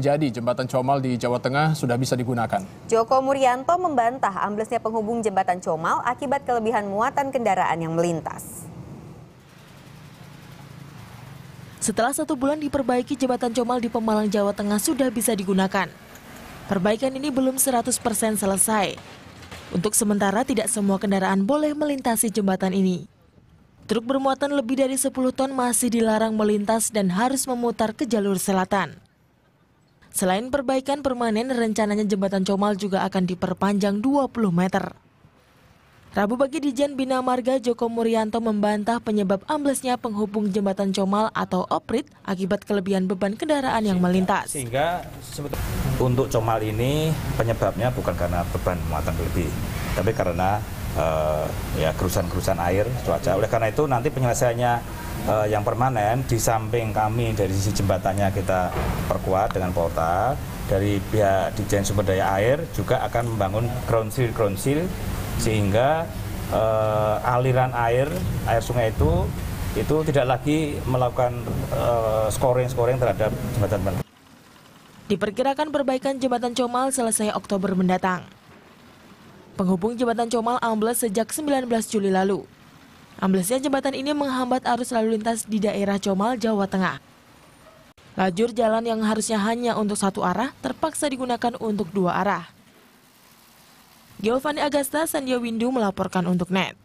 Jadi jembatan Comal di Jawa Tengah sudah bisa digunakan. Joko Murianto membantah amblesnya penghubung jembatan Comal akibat kelebihan muatan kendaraan yang melintas. Setelah satu bulan diperbaiki jembatan Comal di Pemalang, Jawa Tengah sudah bisa digunakan. Perbaikan ini belum 100% selesai. Untuk sementara tidak semua kendaraan boleh melintasi jembatan ini. Truk bermuatan lebih dari 10 ton masih dilarang melintas dan harus memutar ke jalur selatan. Selain perbaikan permanen, rencananya jembatan Comal juga akan diperpanjang 20 meter. Rabu pagi Dijen Bina Marga Joko Murianto membantah penyebab amblesnya penghubung jembatan Comal atau OPRIT akibat kelebihan beban kendaraan yang melintas. Sehingga untuk Comal ini penyebabnya bukan karena beban muatan lebih, tapi karena uh, ya kerusan-kerusan air cuaca. Oleh karena itu nanti penyelesaiannya uh, yang permanen di samping kami dari sisi jembatannya kita perkuat dengan Polta dari pihak Dijen Sumber Daya Air juga akan membangun ground seal ground seal sehingga uh, aliran air air sungai itu itu tidak lagi melakukan uh, eh, scoring scoring terhadap jembatan Bentang. Diperkirakan perbaikan jembatan Comal selesai Oktober mendatang. Penghubung jembatan Comal ambles sejak 19 Juli lalu. Amblesnya jembatan ini menghambat arus lalu lintas di daerah Comal, Jawa Tengah. Lajur jalan yang harusnya hanya untuk satu arah terpaksa digunakan untuk dua arah. Giovanni Agasta, Sandia Windu melaporkan untuk NET.